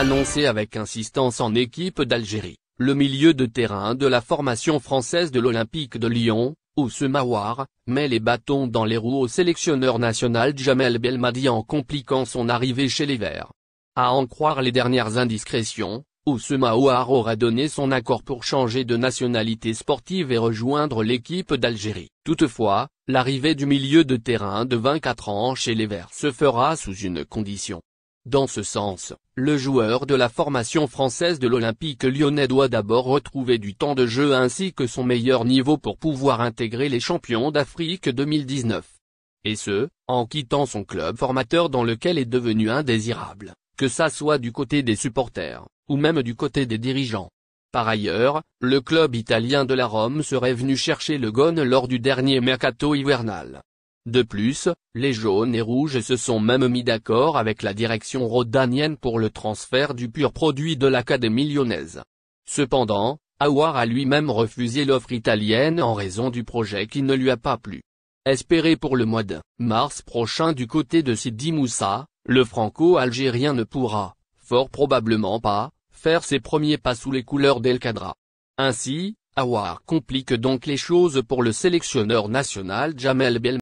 Annoncé avec insistance en équipe d'Algérie, le milieu de terrain de la formation française de l'Olympique de Lyon, Mawar, met les bâtons dans les roues au sélectionneur national Jamel Belmadi en compliquant son arrivée chez les Verts. À en croire les dernières indiscrétions, Mawar aura donné son accord pour changer de nationalité sportive et rejoindre l'équipe d'Algérie. Toutefois, l'arrivée du milieu de terrain de 24 ans chez les Verts se fera sous une condition. Dans ce sens, le joueur de la formation française de l'Olympique lyonnais doit d'abord retrouver du temps de jeu ainsi que son meilleur niveau pour pouvoir intégrer les champions d'Afrique 2019. Et ce, en quittant son club formateur dans lequel est devenu indésirable, que ça soit du côté des supporters, ou même du côté des dirigeants. Par ailleurs, le club italien de la Rome serait venu chercher le Gone lors du dernier mercato hivernal. De plus, les jaunes et rouges se sont même mis d'accord avec la direction rhodanienne pour le transfert du pur produit de l'Académie lyonnaise. Cependant, Awar a lui-même refusé l'offre italienne en raison du projet qui ne lui a pas plu. Espéré pour le mois de mars prochain du côté de Sidi Moussa, le franco-algérien ne pourra, fort probablement pas, faire ses premiers pas sous les couleurs d'El Kadra. Ainsi, Awar complique donc les choses pour le sélectionneur national Jamel Belmadi.